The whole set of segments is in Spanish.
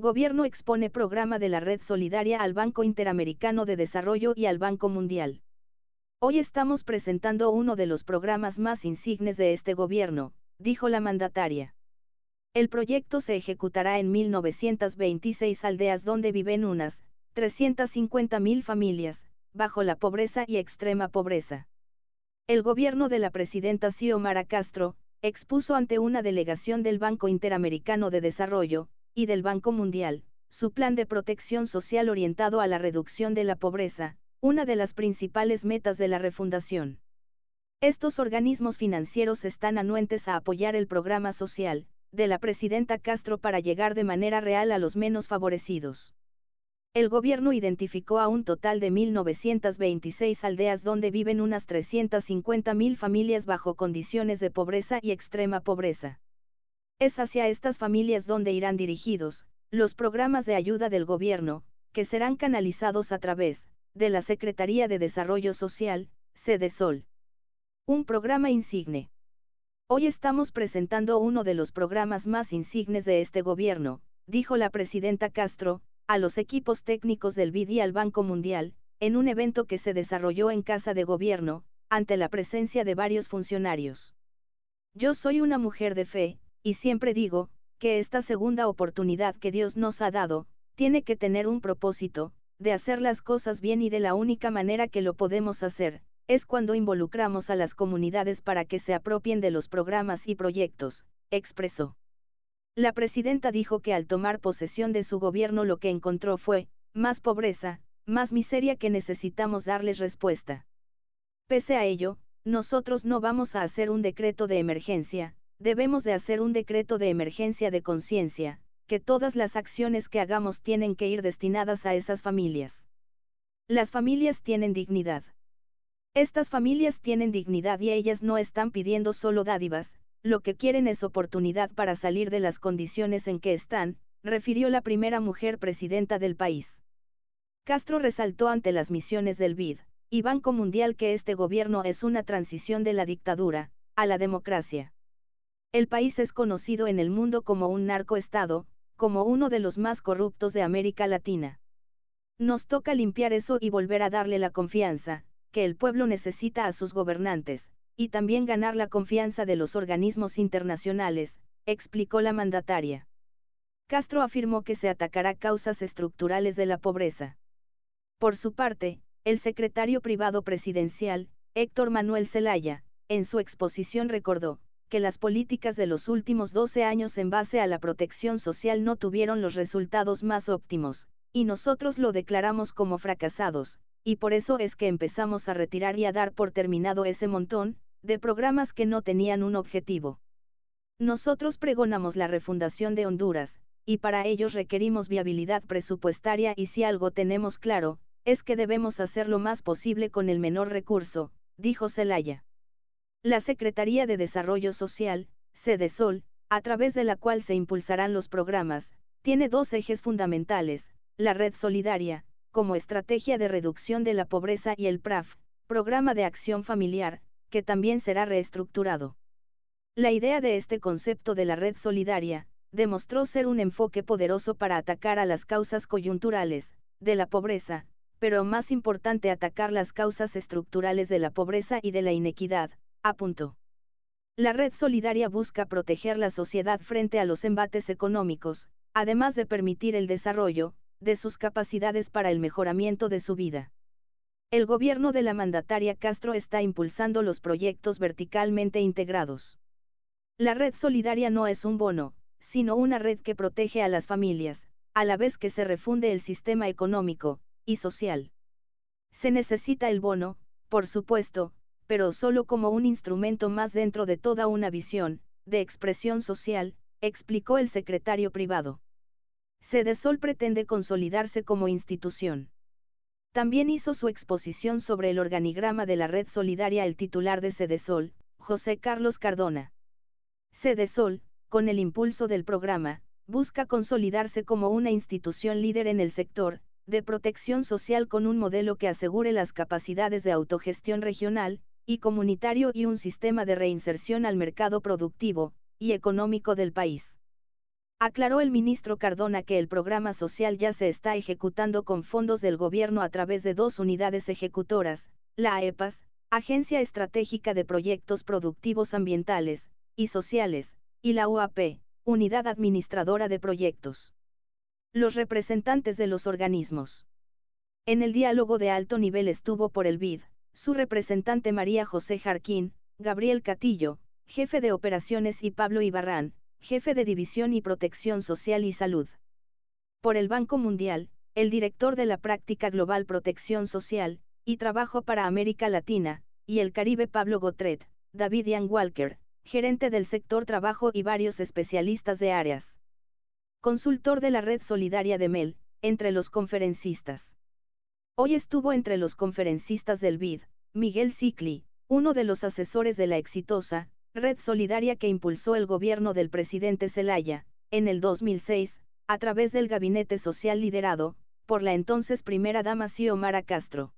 Gobierno expone programa de la Red Solidaria al Banco Interamericano de Desarrollo y al Banco Mundial. Hoy estamos presentando uno de los programas más insignes de este gobierno, dijo la mandataria. El proyecto se ejecutará en 1926 aldeas donde viven unas 350.000 familias, bajo la pobreza y extrema pobreza. El gobierno de la presidenta Xiomara Castro, expuso ante una delegación del Banco Interamericano de Desarrollo, y del Banco Mundial, su plan de protección social orientado a la reducción de la pobreza, una de las principales metas de la refundación. Estos organismos financieros están anuentes a apoyar el programa social, de la presidenta Castro para llegar de manera real a los menos favorecidos. El gobierno identificó a un total de 1.926 aldeas donde viven unas 350.000 familias bajo condiciones de pobreza y extrema pobreza. Es hacia estas familias donde irán dirigidos, los programas de ayuda del gobierno, que serán canalizados a través, de la Secretaría de Desarrollo Social, Sol. Un programa insigne. Hoy estamos presentando uno de los programas más insignes de este gobierno, dijo la presidenta Castro, a los equipos técnicos del BID y al Banco Mundial, en un evento que se desarrolló en Casa de Gobierno, ante la presencia de varios funcionarios. Yo soy una mujer de fe, y siempre digo, que esta segunda oportunidad que Dios nos ha dado, tiene que tener un propósito, de hacer las cosas bien y de la única manera que lo podemos hacer, es cuando involucramos a las comunidades para que se apropien de los programas y proyectos, expresó. La presidenta dijo que al tomar posesión de su gobierno lo que encontró fue, más pobreza, más miseria que necesitamos darles respuesta. Pese a ello, nosotros no vamos a hacer un decreto de emergencia, debemos de hacer un decreto de emergencia de conciencia, que todas las acciones que hagamos tienen que ir destinadas a esas familias. Las familias tienen dignidad. Estas familias tienen dignidad y ellas no están pidiendo solo dádivas, lo que quieren es oportunidad para salir de las condiciones en que están, refirió la primera mujer presidenta del país. Castro resaltó ante las misiones del BID y Banco Mundial que este gobierno es una transición de la dictadura, a la democracia. El país es conocido en el mundo como un narcoestado, como uno de los más corruptos de América Latina. Nos toca limpiar eso y volver a darle la confianza, que el pueblo necesita a sus gobernantes, y también ganar la confianza de los organismos internacionales, explicó la mandataria. Castro afirmó que se atacará causas estructurales de la pobreza. Por su parte, el secretario privado presidencial, Héctor Manuel Zelaya, en su exposición recordó, que las políticas de los últimos 12 años en base a la protección social no tuvieron los resultados más óptimos, y nosotros lo declaramos como fracasados, y por eso es que empezamos a retirar y a dar por terminado ese montón, de programas que no tenían un objetivo. Nosotros pregonamos la refundación de Honduras, y para ellos requerimos viabilidad presupuestaria y si algo tenemos claro, es que debemos hacer lo más posible con el menor recurso, dijo Zelaya la Secretaría de Desarrollo Social, CDSOL, a través de la cual se impulsarán los programas, tiene dos ejes fundamentales, la red solidaria, como estrategia de reducción de la pobreza y el PRAF, programa de acción familiar, que también será reestructurado. La idea de este concepto de la red solidaria, demostró ser un enfoque poderoso para atacar a las causas coyunturales, de la pobreza, pero más importante atacar las causas estructurales de la pobreza y de la inequidad, Apuntó. La red solidaria busca proteger la sociedad frente a los embates económicos, además de permitir el desarrollo, de sus capacidades para el mejoramiento de su vida. El gobierno de la mandataria Castro está impulsando los proyectos verticalmente integrados. La red solidaria no es un bono, sino una red que protege a las familias, a la vez que se refunde el sistema económico y social. Se necesita el bono, por supuesto, pero solo como un instrumento más dentro de toda una visión, de expresión social, explicó el secretario privado. Sol pretende consolidarse como institución. También hizo su exposición sobre el organigrama de la red solidaria el titular de Sol, José Carlos Cardona. Sol, con el impulso del programa, busca consolidarse como una institución líder en el sector, de protección social con un modelo que asegure las capacidades de autogestión regional, y comunitario y un sistema de reinserción al mercado productivo y económico del país. Aclaró el ministro Cardona que el programa social ya se está ejecutando con fondos del gobierno a través de dos unidades ejecutoras, la AEPAS, Agencia Estratégica de Proyectos Productivos Ambientales y Sociales, y la UAP, Unidad Administradora de Proyectos. Los representantes de los organismos. En el diálogo de alto nivel estuvo por el BID, su representante María José Jarquín, Gabriel Catillo, jefe de operaciones y Pablo Ibarrán, jefe de División y Protección Social y Salud. Por el Banco Mundial, el director de la práctica global Protección Social, y Trabajo para América Latina, y el Caribe Pablo Gotret, David Ian Walker, gerente del sector trabajo y varios especialistas de áreas. Consultor de la Red Solidaria de MEL, entre los conferencistas. Hoy estuvo entre los conferencistas del BID, Miguel Cicli, uno de los asesores de la exitosa red solidaria que impulsó el gobierno del presidente Zelaya, en el 2006, a través del gabinete social liderado por la entonces primera dama Xiomara Castro.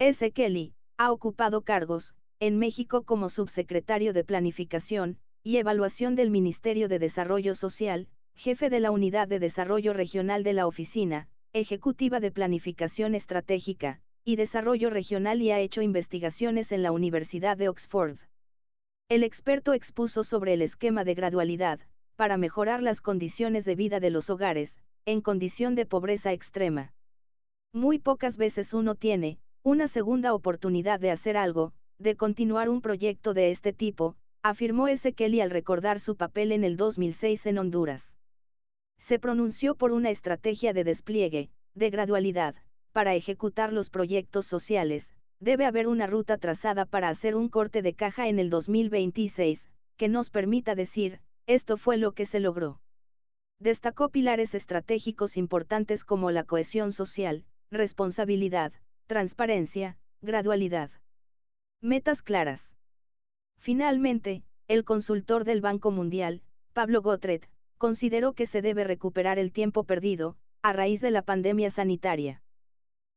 S. Kelly ha ocupado cargos en México como subsecretario de Planificación y Evaluación del Ministerio de Desarrollo Social, jefe de la Unidad de Desarrollo Regional de la Oficina ejecutiva de Planificación Estratégica y Desarrollo Regional y ha hecho investigaciones en la Universidad de Oxford. El experto expuso sobre el esquema de gradualidad, para mejorar las condiciones de vida de los hogares, en condición de pobreza extrema. Muy pocas veces uno tiene, una segunda oportunidad de hacer algo, de continuar un proyecto de este tipo, afirmó S. Kelly al recordar su papel en el 2006 en Honduras se pronunció por una estrategia de despliegue, de gradualidad, para ejecutar los proyectos sociales, debe haber una ruta trazada para hacer un corte de caja en el 2026, que nos permita decir, esto fue lo que se logró. Destacó pilares estratégicos importantes como la cohesión social, responsabilidad, transparencia, gradualidad. Metas claras. Finalmente, el consultor del Banco Mundial, Pablo Gotret, Considero que se debe recuperar el tiempo perdido, a raíz de la pandemia sanitaria.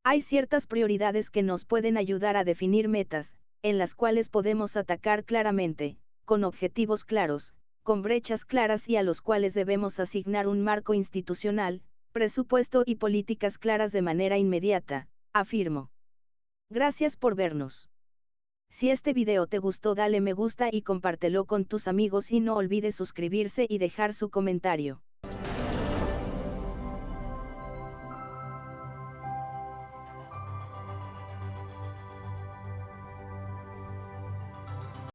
Hay ciertas prioridades que nos pueden ayudar a definir metas, en las cuales podemos atacar claramente, con objetivos claros, con brechas claras y a los cuales debemos asignar un marco institucional, presupuesto y políticas claras de manera inmediata, afirmo. Gracias por vernos. Si este video te gustó dale me gusta y compártelo con tus amigos y no olvides suscribirse y dejar su comentario.